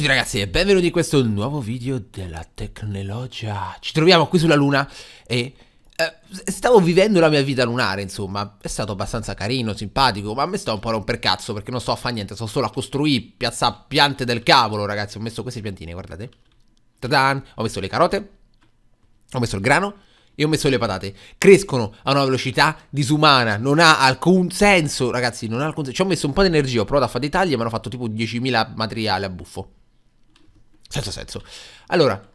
tutti ragazzi e benvenuti in questo nuovo video della Tecnologia Ci troviamo qui sulla luna e eh, stavo vivendo la mia vita lunare insomma È stato abbastanza carino, simpatico ma a me sta un po' romper cazzo perché non sto a fare niente Sto solo a costruire, piazza piante del cavolo ragazzi Ho messo queste piantine, guardate Tadan, ho messo le carote Ho messo il grano e ho messo le patate. Crescono a una velocità disumana, non ha alcun senso, ragazzi, non ha alcun senso. Ci ho messo un po' di energia, ho provato a fare dei tagli, mi hanno fatto tipo 10.000 materiali a buffo senza senso. Allora,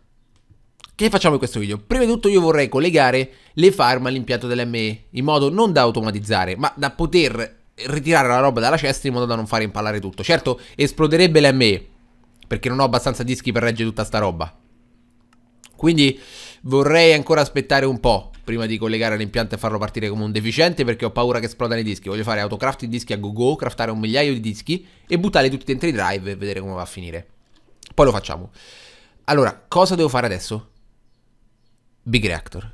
che facciamo in questo video? Prima di tutto io vorrei collegare le farm all'impianto dell'ME in modo non da automatizzare, ma da poter ritirare la roba dalla cesta in modo da non fare impallare tutto. Certo, esploderebbe l'ME, perché non ho abbastanza dischi per reggere tutta sta roba. Quindi vorrei ancora aspettare un po' prima di collegare l'impianto e farlo partire come un deficiente perché ho paura che esplodano i dischi. Voglio fare autocraft i dischi a go go, craftare un migliaio di dischi e buttarli tutti dentro i drive e vedere come va a finire. Poi lo facciamo. Allora, cosa devo fare adesso? Big Reactor.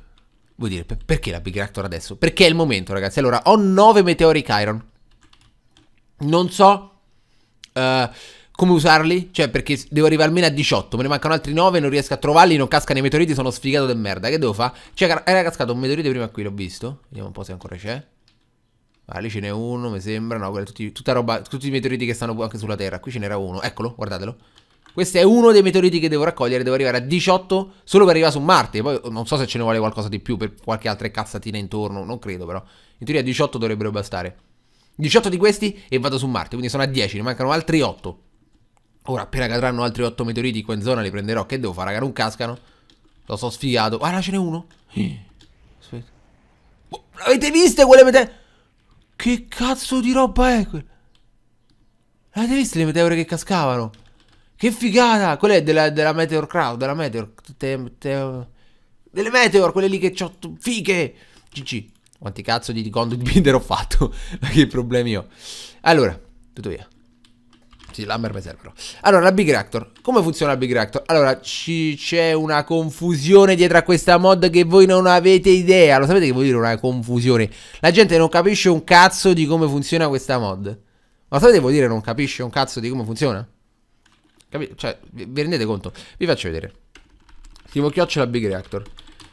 Vuoi dire, perché la Big Reactor adesso? Perché è il momento, ragazzi. Allora, ho 9 meteori Iron. Non so uh, come usarli. Cioè, perché devo arrivare almeno a 18. Me ne mancano altri 9, non riesco a trovarli, non cascano i meteoriti, sono sfigato del merda. Che devo fare? Cioè, era cascato un meteorite prima qui, l'ho visto. Vediamo un po' se ancora c'è. Ah, lì ce n'è uno, mi sembra. No, tutti, roba, tutti i meteoriti che stanno anche sulla Terra. Qui ce n'era uno. Eccolo, guardatelo. Questo è uno dei meteoriti che devo raccogliere, devo arrivare a 18 solo per arrivare su Marte. Poi oh, non so se ce ne vuole qualcosa di più per qualche altra cazzatina intorno, non credo però. In teoria 18 dovrebbero bastare. 18 di questi e vado su Marte, quindi sono a 10, ne mancano altri 8. Ora appena cadranno altri 8 meteoriti qua in zona li prenderò. Che devo fare? Raga, non cascano. Lo so sfigato. Ah, là ce n'è uno. Aspetta. Oh, L'avete viste quelle meteore? Che cazzo di roba è quella? L'avete viste le meteore che cascavano? Che figata! Quella è della, della Meteor Crowd, della Meteor... Te, te, delle Meteor, quelle lì che c'ho... Fiche! GG. Quanti cazzo di Conduit Binder ho fatto? Ma che problemi ho? Allora, tutto via. Sì, l'hammer mi serve però. Allora, la Big Reactor. Come funziona la Big Reactor? Allora, c'è una confusione dietro a questa mod che voi non avete idea. Lo sapete che vuol dire una confusione? La gente non capisce un cazzo di come funziona questa mod. Ma sapete che vuol dire non capisce un cazzo di come funziona? Capito? Cioè, vi rendete conto? Vi faccio vedere. Simo Chiocciola Big Reactor.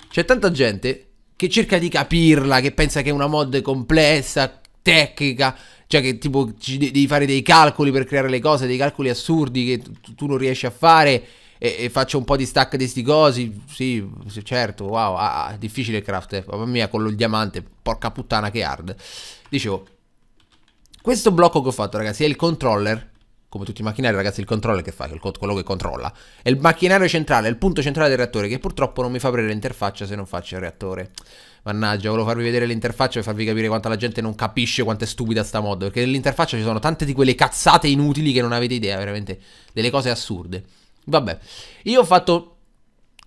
C'è tanta gente che cerca di capirla, che pensa che è una mod complessa, tecnica, cioè che tipo devi fare dei calcoli per creare le cose, dei calcoli assurdi che tu non riesci a fare e, e faccio un po' di stack di sti cosi, sì, certo, wow, ah, ah difficile craft, eh. mamma mia, con il diamante, porca puttana che hard. Dicevo, questo blocco che ho fatto ragazzi è il controller come tutti i macchinari, ragazzi, il controller che fa, quello che controlla, è il macchinario centrale, il punto centrale del reattore, che purtroppo non mi fa aprire l'interfaccia se non faccio il reattore. Mannaggia, volevo farvi vedere l'interfaccia per farvi capire quanto la gente non capisce quanto è stupida sta mod, perché nell'interfaccia ci sono tante di quelle cazzate inutili che non avete idea, veramente, delle cose assurde. Vabbè, io ho fatto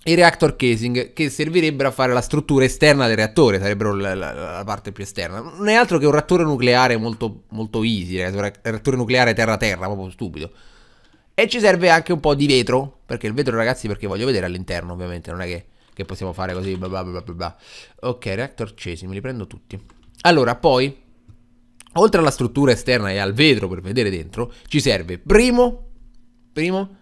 i reactor casing che servirebbero a fare la struttura esterna del reattore, sarebbero la, la, la parte più esterna. Non è altro che un reattore nucleare molto, molto easy, un reattore nucleare terra-terra, proprio stupido. E ci serve anche un po' di vetro, perché il vetro ragazzi perché voglio vedere all'interno ovviamente, non è che, che possiamo fare così bla bla bla bla. Ok, reactor casing, me li prendo tutti. Allora, poi, oltre alla struttura esterna e al vetro per vedere dentro, ci serve, primo, primo,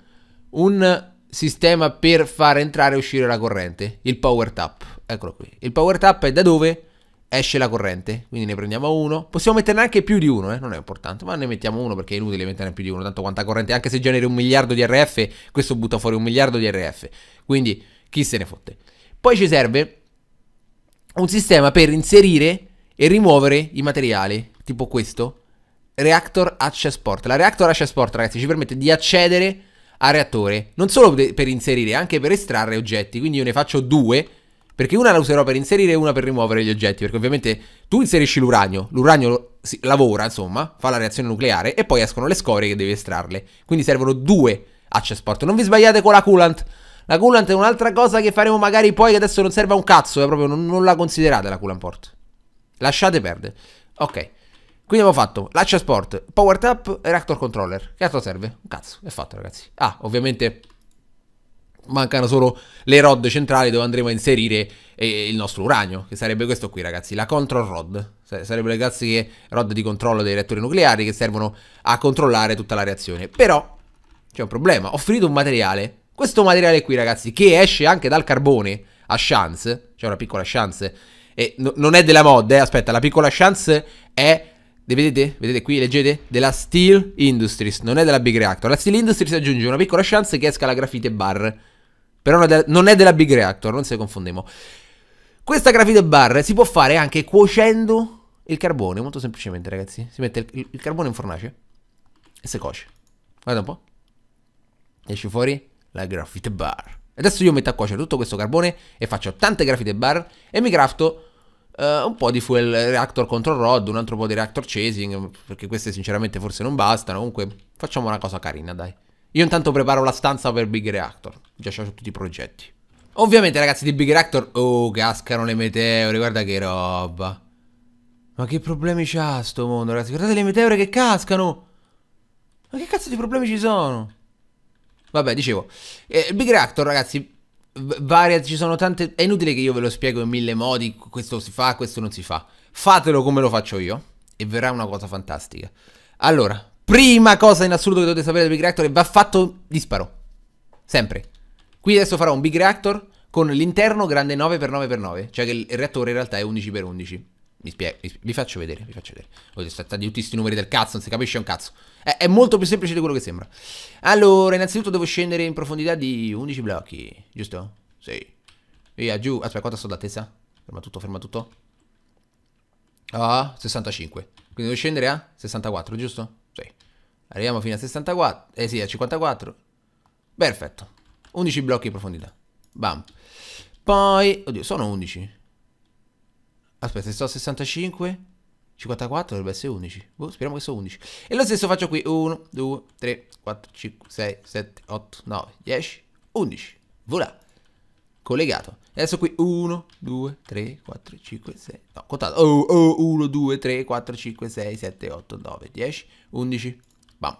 un sistema per far entrare e uscire la corrente, il power tap. Eccolo qui. Il power tap è da dove esce la corrente, quindi ne prendiamo uno. Possiamo metterne anche più di uno, eh? non è importante, ma ne mettiamo uno perché è inutile metterne più di uno, tanto quanta corrente, anche se generi un miliardo di RF, questo butta fuori un miliardo di RF. Quindi chi se ne fotte. Poi ci serve un sistema per inserire e rimuovere i materiali, tipo questo, Reactor H Sport. La Reactor H Sport, ragazzi, ci permette di accedere a reattore, non solo per inserire, anche per estrarre oggetti, quindi io ne faccio due, perché una la userò per inserire e una per rimuovere gli oggetti, perché ovviamente tu inserisci l'uranio, l'uranio lavora, insomma, fa la reazione nucleare e poi escono le scorie che devi estrarle, quindi servono due accessport, non vi sbagliate con la coolant, la coolant è un'altra cosa che faremo magari poi che adesso non serve a un cazzo, eh, proprio non, non la considerate la coolant port, lasciate perdere, ok. Quindi abbiamo fatto Laccia Sport, Power Tap e Reactor Controller. Che altro serve? Un cazzo, è fatto ragazzi. Ah, ovviamente mancano solo le rod centrali dove andremo a inserire eh, il nostro uranio, che sarebbe questo qui ragazzi, la control rod, sarebbero le classiche rod di controllo dei reattori nucleari che servono a controllare tutta la reazione, però c'è un problema, ho finito un materiale, questo materiale qui ragazzi, che esce anche dal carbone a chance, c'è una piccola chance, e non è della mod, eh, aspetta, la piccola chance è vedete? Vedete qui, leggete? Della Steel Industries, non è della Big Reactor. La Steel Industries aggiunge una piccola chance che esca la grafite bar. Però non è della Big Reactor, non se confondiamo. Questa grafite bar si può fare anche cuocendo il carbone, molto semplicemente ragazzi. Si mette il, il carbone in fornace e si cuoce. Guarda un po'. Esce fuori la grafite bar. Adesso io metto a cuocere tutto questo carbone e faccio tante grafite bar e mi crafto Uh, un po' di fuel reactor control rod, un altro po' di reactor chasing, perché queste sinceramente forse non bastano. Comunque facciamo una cosa carina, dai. Io intanto preparo la stanza per Big Reactor, già c'ho tutti i progetti. Ovviamente ragazzi di Big Reactor, oh cascano le meteore, guarda che roba. Ma che problemi c'ha sto mondo ragazzi, guardate le meteore che cascano. Ma che cazzo di problemi ci sono? Vabbè, dicevo, eh, Big Reactor ragazzi, varia, ci sono tante... È inutile che io ve lo spiego in mille modi, questo si fa, questo non si fa. Fatelo come lo faccio io e verrà una cosa fantastica. Allora, prima cosa in assoluto che dovete sapere del Big Reactor è va fatto disparo. Sempre. Qui adesso farò un Big Reactor con l'interno grande 9x9x9, cioè che il reattore in realtà è 11x11. Vi, spiego, vi, faccio vedere, vi faccio vedere. Voi state di tutti questi numeri del cazzo, non si capisce un cazzo. È, è, molto più semplice di quello che sembra. Allora, innanzitutto devo scendere in profondità di 11 blocchi, giusto? Sì. Via, giù. Aspetta, quanto sto d'attesa? Ferma tutto, ferma tutto. Ah, 65. Quindi devo scendere a 64, giusto? Sì. Arriviamo fino a 64. Eh sì, a 54. Perfetto. 11 blocchi in profondità. Bam. Poi, oddio, sono 11. Aspetta, se sto a 65, 54 dovrebbe essere 11. Boh, speriamo che sia 11. E lo stesso faccio qui. 1, 2, 3, 4, 5, 6, 7, 8, 9, 10, 11. Voilà. Collegato. E Adesso qui 1, 2, 3, 4, 5, 6. No, contato. Oh, oh, 1, 2, 3, 4, 5, 6, 7, 8, 9, 10, 11. Bam.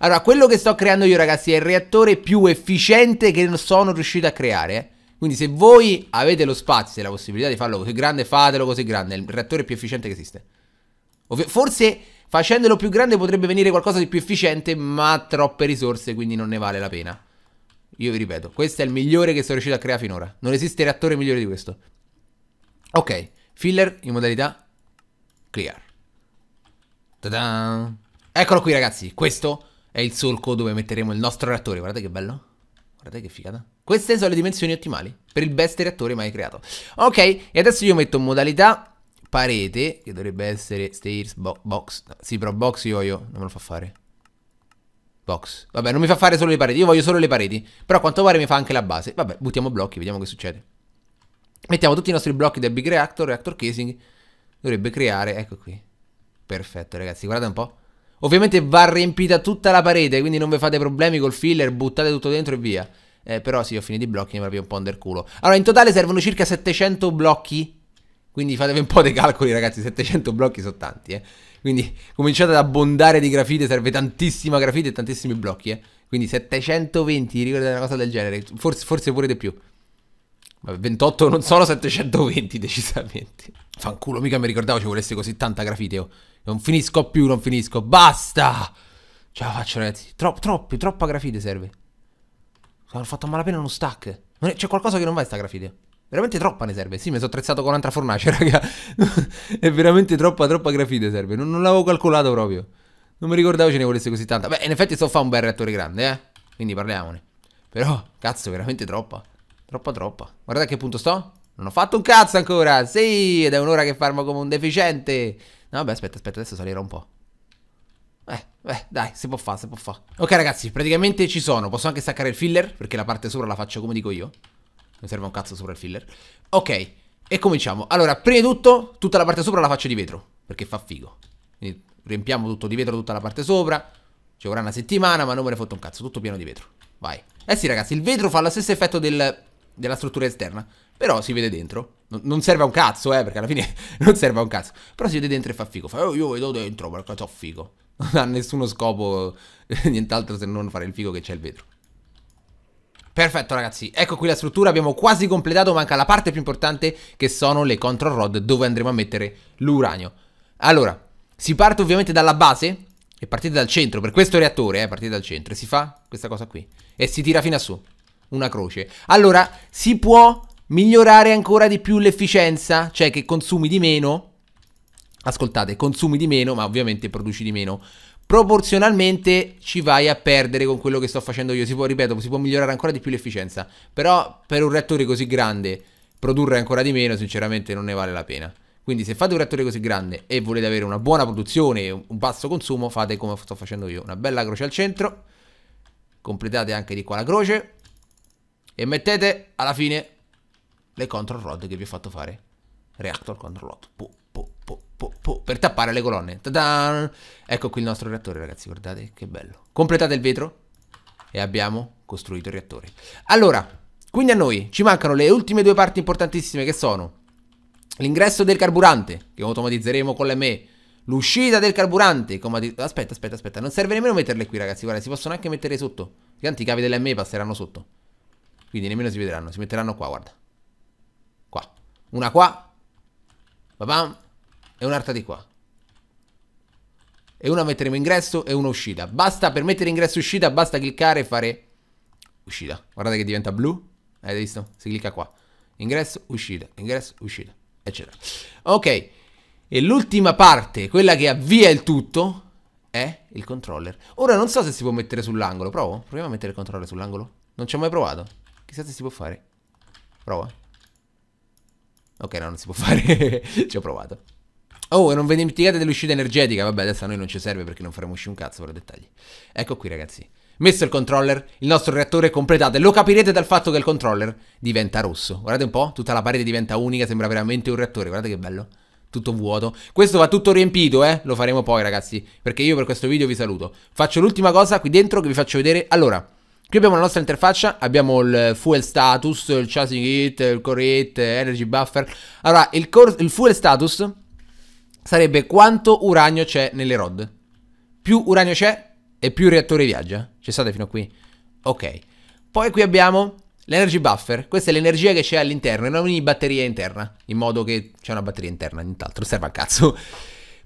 Allora, quello che sto creando io, ragazzi, è il reattore più efficiente che sono riuscito a creare, eh. Quindi se voi avete lo spazio e la possibilità di farlo così grande, fatelo così grande, è il reattore più efficiente che esiste. Ovvio, forse facendolo più grande potrebbe venire qualcosa di più efficiente, ma troppe risorse, quindi non ne vale la pena. Io vi ripeto, questo è il migliore che sono riuscito a creare finora. Non esiste reattore migliore di questo. Ok, filler in modalità clear. Ta-da! Eccolo qui ragazzi, questo è il solco dove metteremo il nostro reattore. Guardate che bello. Guardate che figata. Queste sono le dimensioni ottimali per il best reattore mai creato. Ok, e adesso io metto modalità parete, che dovrebbe essere stairs bo box. No, sì, però box io voglio, non me lo fa fare. Box. Vabbè, non mi fa fare solo le pareti, io voglio solo le pareti. Però a quanto pare mi fa anche la base. Vabbè, buttiamo blocchi, vediamo che succede. Mettiamo tutti i nostri blocchi del Big Reactor, Reactor Casing. Dovrebbe creare, ecco qui. Perfetto, ragazzi, guardate un po'. Ovviamente va riempita tutta la parete, quindi non vi fate problemi col filler, buttate tutto dentro e via. Eh, però sì, ho finito i blocchi, mi proprio un po' under culo. Allora, in totale servono circa 700 blocchi. Quindi fatevi un po' dei calcoli, ragazzi. 700 blocchi sono tanti, eh. Quindi cominciate ad abbondare di grafite, serve tantissima grafite e tantissimi blocchi, eh. Quindi 720, ricordate una cosa del genere. Forse, forse pure di più. Vabbè, 28 non sono 720, decisamente. Fanculo, mica mi ricordavo ci volesse così tanta grafite, oh. Non finisco più, non finisco. Basta! Ce la faccio, ragazzi. Tro- troppi, troppa grafite serve. Sono fatto a malapena uno stack. C'è qualcosa che non va in sta grafite. Veramente troppa ne serve. Sì, mi sono attrezzato con un'altra fornace, raga. è veramente troppa, troppa grafite serve. Non, non l'avevo calcolato proprio. Non mi ricordavo ce ne volesse così tanta. Beh, in effetti sto a fare un bel reattore grande, eh. Quindi parliamone. Però, cazzo, veramente troppa. Troppa, troppa. Guarda a che punto sto. Non ho fatto un cazzo ancora. Sì, ed è un'ora che farmo come un deficiente. No, vabbè, aspetta, aspetta, adesso salirò un po'. Beh, dai, si può fare, si può fare. Ok, ragazzi, praticamente ci sono. Posso anche staccare il filler, perché la parte sopra la faccio come dico io. Non serve un cazzo sopra il filler. Ok, e cominciamo. Allora, prima di tutto, tutta la parte sopra la faccio di vetro, perché fa figo. Quindi riempiamo tutto di vetro, tutta la parte sopra. Ci vorrà una settimana, ma non me ne fotto un cazzo, tutto pieno di vetro. Vai. Eh sì, ragazzi, il vetro fa lo stesso effetto del, della struttura esterna, però si vede dentro. N non serve a un cazzo, eh, perché alla fine non serve a un cazzo. Però si vede dentro e fa figo. Fa, oh, io vedo dentro, ma cazzo figo. Non ha nessuno scopo, nient'altro se non fare il figo che c'è il vetro. Perfetto ragazzi, ecco qui la struttura, abbiamo quasi completato, manca la parte più importante che sono le control rod dove andremo a mettere l'uranio. Allora, si parte ovviamente dalla base e partite dal centro, per questo reattore, eh, partite dal centro e si fa questa cosa qui e si tira fino a su, una croce. Allora, si può migliorare ancora di più l'efficienza, cioè che consumi di meno ascoltate, consumi di meno, ma ovviamente produci di meno. Proporzionalmente ci vai a perdere con quello che sto facendo io. Si può, ripeto, si può migliorare ancora di più l'efficienza. Però per un reattore così grande produrre ancora di meno, sinceramente, non ne vale la pena. Quindi se fate un reattore così grande e volete avere una buona produzione un basso consumo, fate come sto facendo io. Una bella croce al centro. Completate anche di qua la croce. E mettete alla fine le control rod che vi ho fatto fare. Reactor control rod. Boom per tappare le colonne. ta Ecco qui il nostro reattore, ragazzi, guardate che bello. Completate il vetro e abbiamo costruito il reattore. Allora, quindi a noi ci mancano le ultime due parti importantissime che sono l'ingresso del carburante, che automatizzeremo con l'ME, L'uscita del carburante, aspetta, aspetta, aspetta, non serve nemmeno metterle qui, ragazzi, guarda, si possono anche mettere sotto. Tanti cavi dell'ME passeranno sotto. Quindi nemmeno si vedranno, si metteranno qua, guarda. Qua. Una qua. Babam e un'altra di qua. E una metteremo ingresso e una uscita. Basta per mettere ingresso e uscita, basta cliccare e fare uscita. Guardate che diventa blu. Eh, Avete visto? Si clicca qua. Ingresso, uscita, ingresso, uscita, eccetera. Ok. E l'ultima parte, quella che avvia il tutto, è il controller. Ora non so se si può mettere sull'angolo. Provo? Proviamo a mettere il controller sull'angolo. Non ci ho mai provato. Chissà se si può fare. Prova. Ok, no, non si può fare. ci ho provato. Oh, e non vi dimenticate dell'uscita energetica. Vabbè, adesso a noi non ci serve perché non faremo uscire un cazzo per i dettagli. Ecco qui, ragazzi. Messo il controller, il nostro reattore è completato e lo capirete dal fatto che il controller diventa rosso. Guardate un po', tutta la parete diventa unica, sembra veramente un reattore. Guardate che bello tutto vuoto. Questo va tutto riempito, eh? Lo faremo poi, ragazzi, perché io per questo video vi saluto. Faccio l'ultima cosa qui dentro che vi faccio vedere. Allora, qui abbiamo la nostra interfaccia, abbiamo il fuel status, il chasing hit, il core hit, energy buffer. Allora, il, il fuel status sarebbe quanto uranio c'è nelle rod. Più uranio c'è e più il reattore viaggia. Ci state fino a qui? Ok. Poi qui abbiamo l'energy buffer. Questa è l'energia che c'è all'interno, in ogni batteria interna. In modo che c'è una batteria interna, nient'altro, serve a cazzo.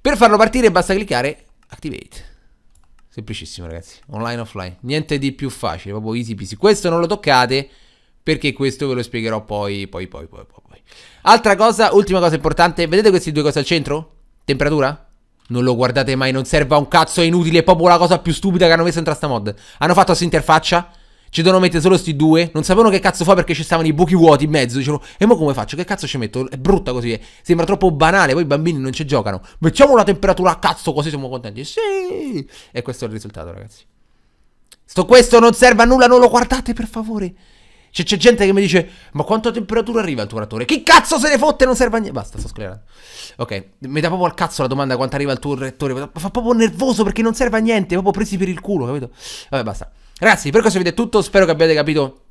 Per farlo partire basta cliccare activate. Semplicissimo ragazzi, online offline. Niente di più facile, proprio easy peasy. Questo non lo toccate perché questo ve lo spiegherò poi, poi, poi, poi, poi. Altra cosa, ultima cosa importante, vedete queste due cose al centro? Temperatura? Non lo guardate mai, non serve a un cazzo, è inutile, è proprio la cosa più stupida che hanno messo in questa mod. Hanno fatto questa interfaccia, ci devono mettere solo sti due, non sapevano che cazzo fa perché ci stavano i buchi vuoti in mezzo, dicevano, e mo come faccio, che cazzo ci metto? È brutta così, eh. sembra troppo banale, poi i bambini non ci giocano. Mettiamo una temperatura a cazzo così siamo contenti. Sì! E questo è il risultato, ragazzi. Sto questo non serve a nulla, non lo guardate per favore. Cioè, c'è gente che mi dice, ma quanta temperatura arriva il tuo reattore? Che cazzo se ne fotte? Non serve a niente. Basta, sto sclerando. Ok, mi dà proprio al cazzo la domanda quanto arriva il tuo reattore. Ma fa proprio nervoso perché non serve a niente. Proprio presi per il culo, capito? Vabbè, basta. Ragazzi, per questo video è tutto. Spero che abbiate capito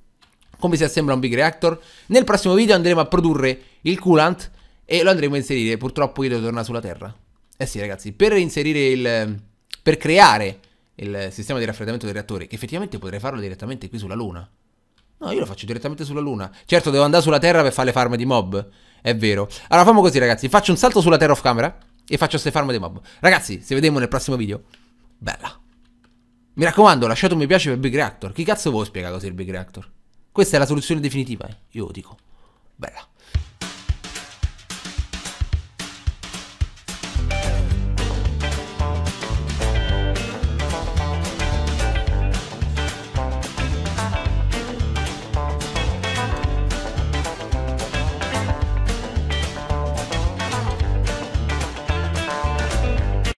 come si assembla un big reactor. Nel prossimo video andremo a produrre il coolant e lo andremo a inserire. Purtroppo io devo tornare sulla Terra. Eh sì, ragazzi, per inserire il... per creare il sistema di raffreddamento del reattore, che effettivamente potrei farlo direttamente qui sulla Luna. No, io lo faccio direttamente sulla Luna. Certo, devo andare sulla Terra per fare le farm di mob. È vero. Allora, famo così, ragazzi. Faccio un salto sulla Terra off camera e faccio queste farm di mob. Ragazzi, ci vediamo nel prossimo video. Bella. Mi raccomando, lasciate un mi piace per Big Reactor. Chi cazzo vuoi spiega cos'è il Big Reactor? Questa è la soluzione definitiva, eh? io lo dico. Bella.